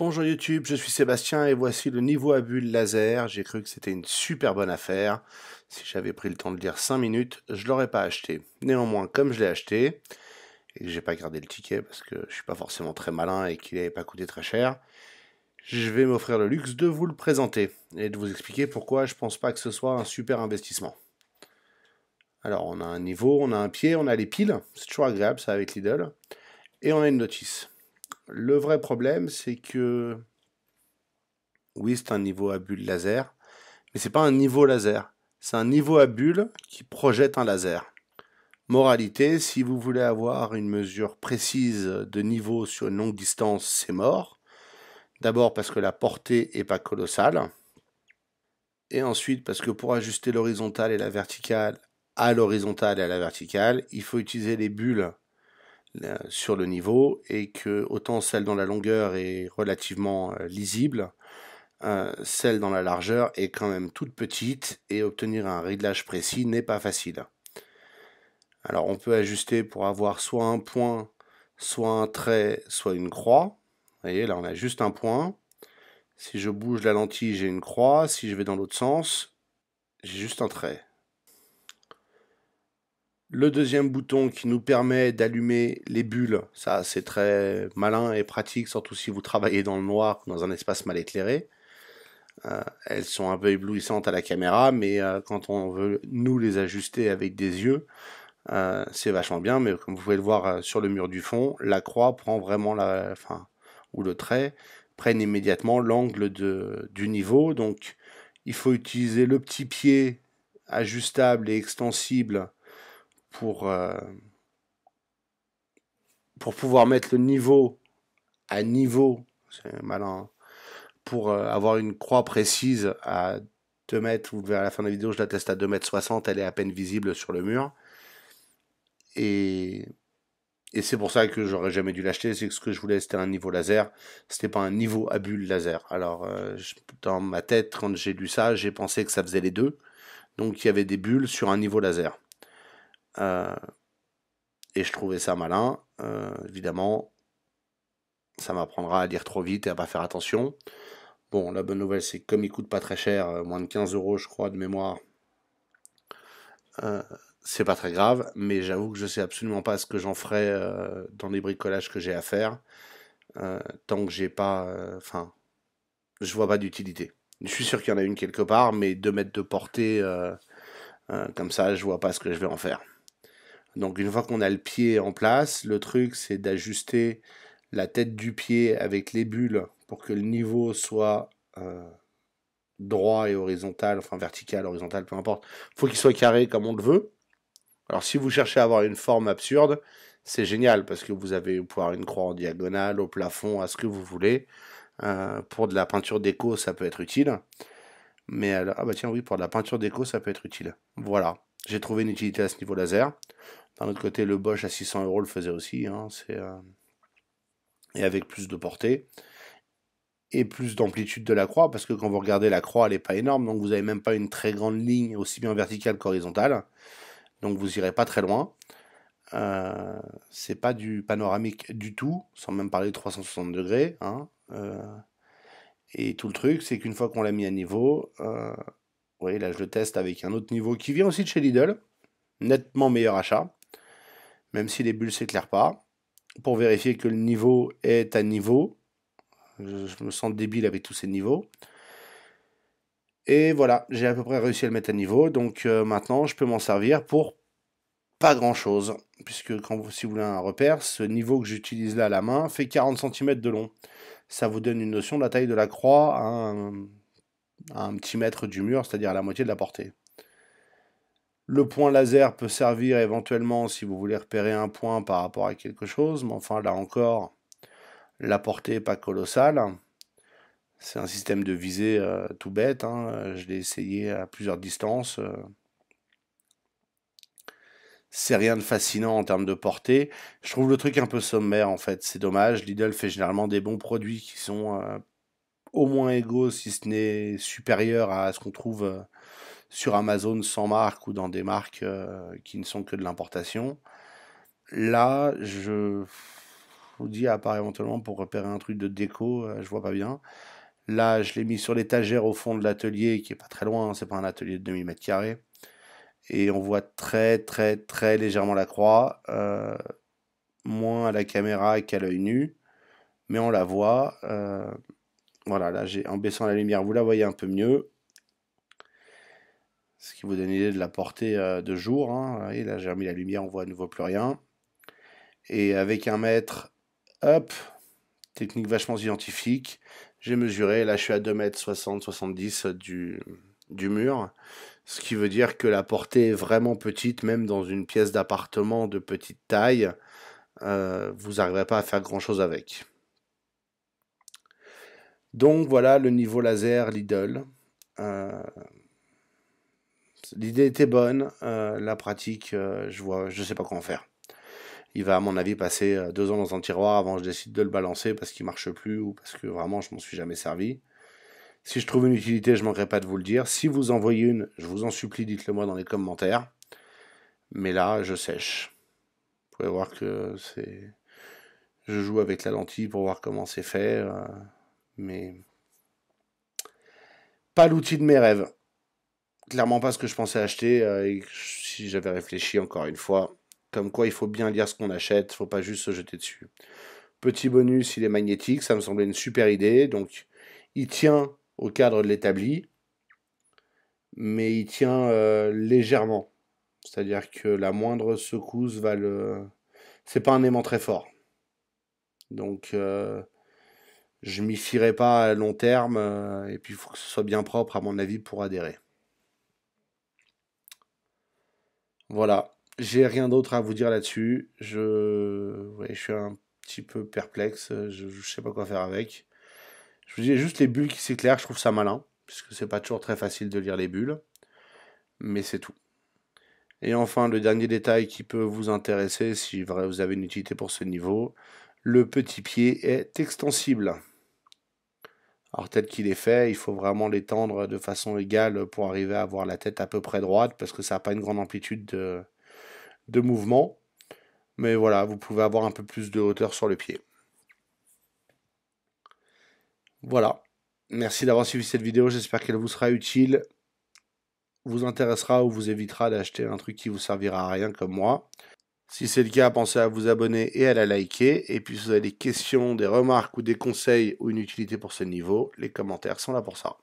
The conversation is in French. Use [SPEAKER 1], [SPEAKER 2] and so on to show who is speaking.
[SPEAKER 1] Bonjour YouTube, je suis Sébastien et voici le niveau à bulle laser. J'ai cru que c'était une super bonne affaire. Si j'avais pris le temps de lire 5 minutes, je l'aurais pas acheté. Néanmoins, comme je l'ai acheté, et que j'ai pas gardé le ticket parce que je suis pas forcément très malin et qu'il n'avait pas coûté très cher, je vais m'offrir le luxe de vous le présenter et de vous expliquer pourquoi je pense pas que ce soit un super investissement. Alors on a un niveau, on a un pied, on a les piles, c'est toujours agréable ça avec l'idole, et on a une notice. Le vrai problème, c'est que oui, c'est un niveau à bulle laser, mais c'est pas un niveau laser. C'est un niveau à bulle qui projette un laser. Moralité, si vous voulez avoir une mesure précise de niveau sur une longue distance, c'est mort. D'abord parce que la portée est pas colossale. Et ensuite parce que pour ajuster l'horizontale et la verticale à l'horizontale et à la verticale, il faut utiliser les bulles euh, sur le niveau et que autant celle dans la longueur est relativement euh, lisible, euh, celle dans la largeur est quand même toute petite et obtenir un réglage précis n'est pas facile. Alors on peut ajuster pour avoir soit un point, soit un trait, soit une croix. Vous voyez, là on a juste un point. Si je bouge la lentille, j'ai une croix. Si je vais dans l'autre sens, j'ai juste un trait. Le deuxième bouton qui nous permet d'allumer les bulles, ça c'est très malin et pratique, surtout si vous travaillez dans le noir dans un espace mal éclairé. Euh, elles sont un peu éblouissantes à la caméra, mais euh, quand on veut nous les ajuster avec des yeux, euh, c'est vachement bien. Mais comme vous pouvez le voir sur le mur du fond, la croix prend vraiment la, fin, ou le trait prennent immédiatement l'angle du niveau. Donc il faut utiliser le petit pied ajustable et extensible pour, euh, pour pouvoir mettre le niveau à niveau, c'est malin, hein, pour euh, avoir une croix précise à 2 mètres, vous verrez à la fin de la vidéo, je la teste à 2 mètres 60, elle est à peine visible sur le mur. Et, c'est pour ça que j'aurais jamais dû l'acheter, c'est que ce que je voulais c'était un niveau laser, c'était pas un niveau à bulle laser. Alors euh, dans ma tête, quand j'ai lu ça, j'ai pensé que ça faisait les deux, donc il y avait des bulles sur un niveau laser. Euh, et je trouvais ça malin. Euh, évidemment, ça m'apprendra à dire trop vite et à pas faire attention. Bon, la bonne nouvelle, c'est que comme il coûte pas très cher, euh, moins de 15 euros, je crois, de mémoire, c'est pas très grave. Mais j'avoue que je sais absolument pas ce que j'en ferai dans les bricolages que j'ai à faire. tant que j'ai pas. Enfin, je vois pas d'utilité. Je suis sûr qu'il y en a une quelque part, mais 2 mètres de portée, comme ça, je vois pas ce que je vais en faire. Donc une fois qu'on a le pied en place, le truc c'est d'ajuster la tête du pied avec les bulles pour que le niveau soit euh, droit et horizontal, enfin vertical, horizontal, peu importe. Faut qu'il soit carré comme on le veut. Alors si vous cherchez à avoir une forme absurde, c'est génial parce que vous avez pouvoir une croix en diagonale, au plafond, à ce que vous voulez. Euh, pour de la peinture déco, ça peut être utile. Mais alors, ah bah tiens oui, pour de la peinture déco, ça peut être utile. Voilà. J'ai trouvé une utilité à ce niveau laser. D'un autre côté, le Bosch à 600 euros le faisait aussi. Hein, euh, Et avec plus de portée et plus d'amplitude de la croix, parce que quand vous regardez la croix, elle n'est pas énorme, donc vous n'avez même pas une très grande ligne aussi bien verticale qu'horizontale. Donc vous irez pas très loin. Ce euh, c'est pas du panoramique du tout, sans même parler de 360 degrés. Hein, euh, et tout le truc, c'est qu'une fois qu'on l'a mis à niveau, voyez, là, je le teste avec un autre niveau qui vient aussi de chez Lidl. Nettement meilleur achat. Même si les bulles ne s'éclairent pas. Pour vérifier que le niveau est à niveau. Je, me sens débile avec tous ces niveaux. Et voilà, j'ai à peu près réussi à le mettre à niveau. Donc euh, maintenant, je peux m'en servir pour pas grand chose. Puisque quand vous, si vous voulez un repère, ce niveau que j'utilise là à la main fait 40 cm de long. Ça vous donne une notion de la taille de la croix à un petit mètre du mur, c'est-à-dire à la moitié de la portée. Le point laser peut servir éventuellement si vous voulez repérer un point par rapport à quelque chose, mais enfin là encore, la portée n'est pas colossale. C'est un système de visée euh, tout bête, hein. je l'ai essayé à plusieurs distances. Euh. C'est rien de fascinant en termes de portée. Je trouve le truc un peu sommaire en fait, c'est dommage. Lidl fait généralement des bons produits qui sont euh, au moins égaux, si ce n'est supérieur à ce qu'on trouve euh, sur Amazon sans marque ou dans des marques euh, qui ne sont que de l'importation. Là, je vous dis, à part éventuellement pour repérer un truc de déco, euh, je vois pas bien. Là, je l'ai mis sur l'étagère au fond de l'atelier, qui est pas très loin, Ce hein, c'est pas un atelier de demi mètre carré. Et on voit très, très, très légèrement la croix, moins à la caméra qu'à l'œil nu, mais on la voit. Voilà, là, j'ai en baissant la lumière, vous la voyez un peu mieux. Ce qui vous donne l'idée de la portée euh, de jour. Et hein. là, j'ai remis la lumière, on voit à nouveau plus rien. Et avec un mètre, hop, technique vachement scientifique, j'ai mesuré. Là, je suis à 2 mètres 60, 70 euh, du, du mur. Ce qui veut dire que la portée est vraiment petite, même dans une pièce d'appartement de petite taille. Euh, vous n'arriverez pas à faire grand chose avec. Donc voilà le niveau laser Lidl. Euh, l'idée était bonne, euh, la pratique, euh, je vois, je sais pas quoi en faire. Il va à mon avis passer deux ans dans un tiroir avant que je décide de le balancer parce qu'il marche plus ou parce que vraiment je m'en suis jamais servi. Si je trouve une utilité, je manquerai pas de vous le dire. Si vous en voyez une, je vous en supplie, dites-le moi dans les commentaires. Mais là, je sèche. Vous pouvez voir que c'est, je joue avec la lentille pour voir comment c'est fait mais pas l'outil de mes rêves. Clairement pas ce que je pensais acheter euh, et si j'avais réfléchi encore une fois. Comme quoi, il faut bien lire ce qu'on achète, faut pas juste se jeter dessus. Petit bonus, il est magnétique, ça me semblait une super idée, donc il tient au cadre de l'établi, mais il tient euh, légèrement. C'est-à-dire que la moindre secousse va le. C'est pas un aimant très fort. Donc, euh, je m'y fierai pas à long terme. Euh, et puis, il faut que ce soit bien propre, à mon avis, pour adhérer. Voilà. J'ai rien d'autre à vous dire là-dessus. Je... je suis un petit peu perplexe. Je ne sais pas quoi faire avec. Je vous dis juste les bulles qui s'éclairent. Je trouve ça malin. Puisque c'est pas toujours très facile de lire les bulles. Mais c'est tout. Et enfin, le dernier détail qui peut vous intéresser si vous avez une utilité pour ce niveau, le petit pied est extensible. Alors tel qu'il est fait, il faut vraiment l'étendre de façon égale pour arriver à avoir la tête à peu près droite parce que ça n'a pas une grande amplitude de, de mouvement. Mais voilà, vous pouvez avoir un peu plus de hauteur sur le pied. Voilà. Merci d'avoir suivi cette vidéo. J'espère qu'elle vous sera utile, vous intéressera ou vous évitera d'acheter un truc qui vous servira à rien comme moi. Si c'est le cas, pensez à vous abonner et à la liker. Et puis si vous avez des questions, des remarques ou des conseils ou une utilité pour ce niveau, les commentaires sont là pour ça.